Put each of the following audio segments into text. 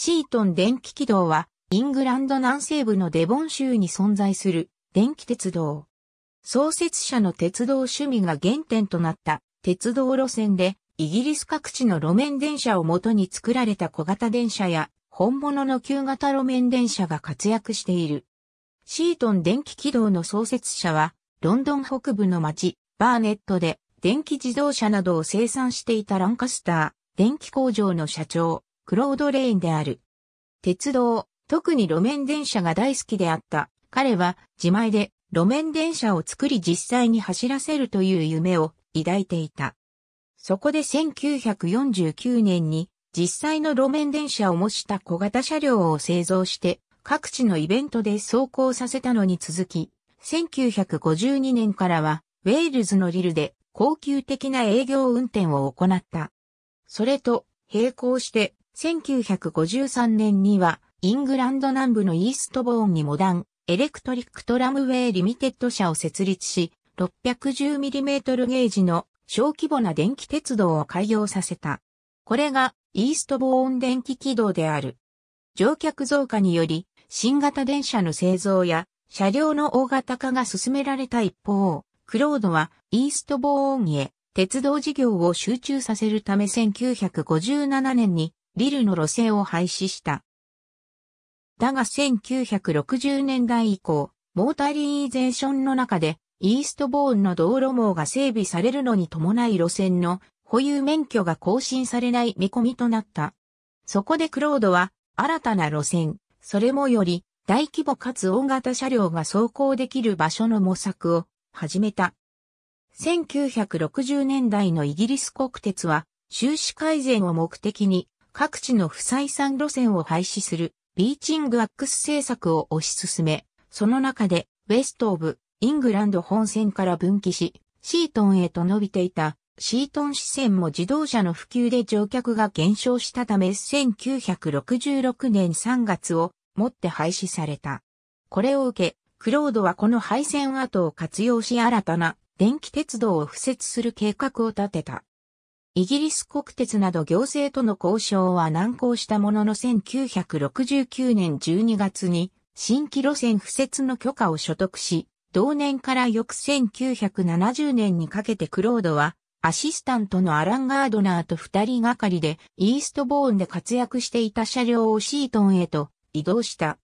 シートン電気軌道は、イングランド南西部のデボン州に存在する電気鉄道。創設者の鉄道趣味が原点となった鉄道路線で、イギリス各地の路面電車をもとに作られた小型電車や、本物の旧型路面電車が活躍している。シートン電気軌道の創設者は、ロンドン北部の町、バーネットで電気自動車などを生産していたランカスター、電気工場の社長、クロード・レインである。鉄道、特に路面電車が大好きであった。彼は自前で路面電車を作り実際に走らせるという夢を抱いていた。そこで1949年に実際の路面電車を模した小型車両を製造して各地のイベントで走行させたのに続き、1952年からはウェールズのリルで高級的な営業運転を行った。それと並行して1953年には、イングランド南部のイーストボーンにモダン、エレクトリックトラムウェイリミテッド社を設立し、610mm ゲージの小規模な電気鉄道を開業させた。これがイーストボーン電気軌道である。乗客増加により、新型電車の製造や車両の大型化が進められた一方、クロードはイーストボーンへ鉄道事業を集中させるため1957年にリルの路線を廃止した。だが1960年代以降、モータリーゼーションの中で、イーストボーンの道路網が整備されるのに伴い路線の保有免許が更新されない見込みとなった。そこでクロードは、新たな路線、それもより、大規模かつ大型車両が走行できる場所の模索を始めた。1960年代のイギリス国鉄は、収支改善を目的に、各地の不採算路線を廃止するビーチングアックス政策を推し進め、その中でウェストオブイングランド本線から分岐し、シートンへと伸びていたシートン支線も自動車の普及で乗客が減少したため1966年3月をもって廃止された。これを受け、クロードはこの廃線跡を活用し新たな電気鉄道を敷設する計画を立てた。イギリス国鉄など行政との交渉は難航したものの1969年12月に新規路線付設の許可を所得し、同年から翌1970年にかけてクロードはアシスタントのアラン・ガードナーと二人がかりでイーストボーンで活躍していた車両をシートンへと移動した。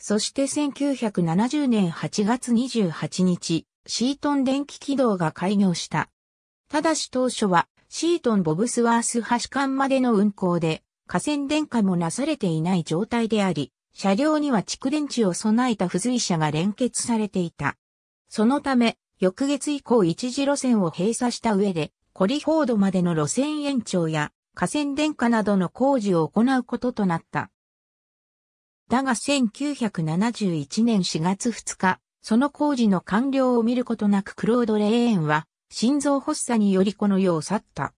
そして1970年8月28日、シートン電気軌道が開業した。ただし当初はシートン・ボブスワース橋間までの運行で、河川電化もなされていない状態であり、車両には蓄電池を備えた付随車が連結されていた。そのため、翌月以降一時路線を閉鎖した上で、コリフォードまでの路線延長や、河川電化などの工事を行うこととなった。だが1971年4月2日、その工事の完了を見ることなくクロードレーンは心臓発作によりこの世を去った。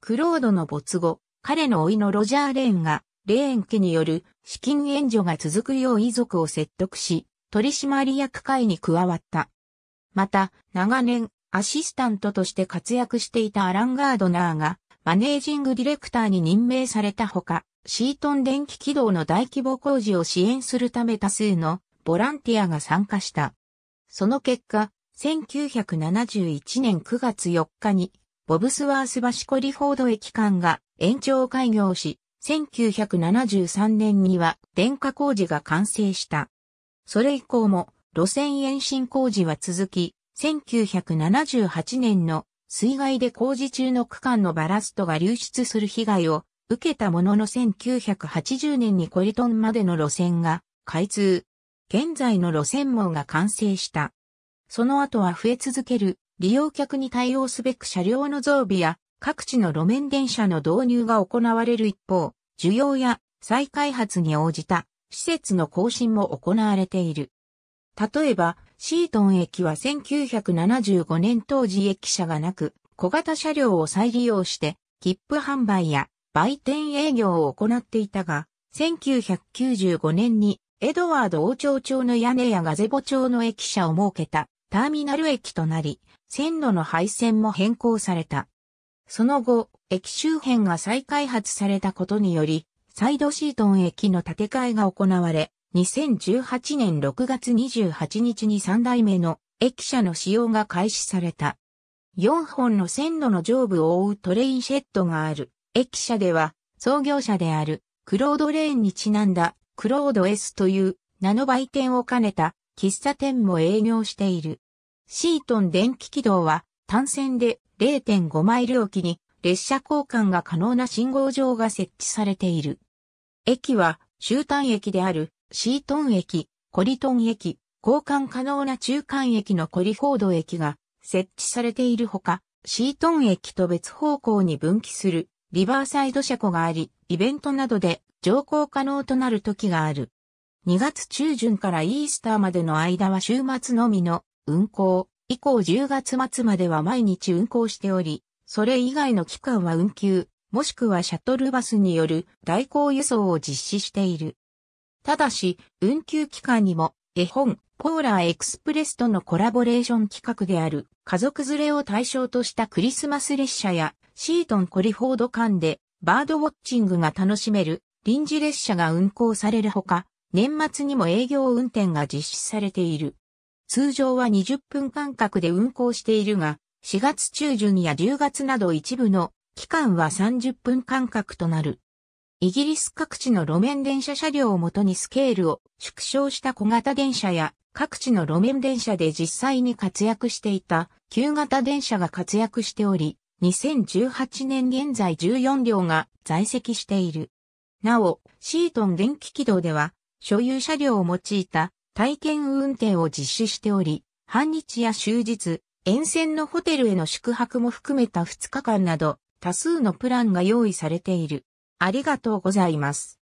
クロードの没後、彼のいのロジャー・レーンが、レーン家による資金援助が続くよう遺族を説得し、取締役会に加わった。また、長年、アシスタントとして活躍していたアラン・ガードナーが、マネージングディレクターに任命されたほか、シートン電気軌道の大規模工事を支援するため多数のボランティアが参加した。その結果、1971年9月4日に、ボブスワース橋コリフォード駅間が延長開業し、1973年には電化工事が完成した。それ以降も路線延伸工事は続き、1978年の水害で工事中の区間のバラストが流出する被害を受けたものの1980年にコリトンまでの路線が開通。現在の路線網が完成した。その後は増え続ける利用客に対応すべく車両の増備や各地の路面電車の導入が行われる一方、需要や再開発に応じた施設の更新も行われている。例えば、シートン駅は1975年当時駅舎がなく、小型車両を再利用して、切符販売や売店営業を行っていたが、1995年にエドワード王朝町の屋根やガゼボ町の駅舎を設けたターミナル駅となり、線路の配線も変更された。その後、駅周辺が再開発されたことにより、サイドシートン駅の建て替えが行われ、2018年6月28日に3代目の駅舎の使用が開始された。4本の線路の上部を覆うトレインシェッドがある駅舎では、創業者であるクロード・レーンにちなんだクロード S という名の売店を兼ねた喫茶店も営業している。シートン電気軌道は単線で0.5マイルおきに列車交換が可能な信号場が設置されている。駅は終端駅であるシートン駅、コリトン駅、交換可能な中間駅のコリフォード駅が設置されているほか、シートン駅と別方向に分岐するリバーサイド車庫があり、イベントなどで乗降可能となる時がある。2月中旬からイースターまでの間は週末のみの運行、以降10月末までは毎日運行しており、それ以外の期間は運休、もしくはシャトルバスによる代行輸送を実施している。ただし、運休期間にも、絵本、ポーラーエクスプレスとのコラボレーション企画である、家族連れを対象としたクリスマス列車や、シートンコリフォード間で、バードウォッチングが楽しめる、臨時列車が運行されるほか、年末にも営業運転が実施されている。通常は20分間隔で運行しているが、4月中旬や10月など一部の期間は30分間隔となる。イギリス各地の路面電車車両をもとにスケールを縮小した小型電車や各地の路面電車で実際に活躍していた旧型電車が活躍しており、2018年現在14両が在籍している。なお、シートン電気軌道では所有車両を用いた体験運転を実施しており、半日や終日、沿線のホテルへの宿泊も含めた2日間など、多数のプランが用意されている。ありがとうございます。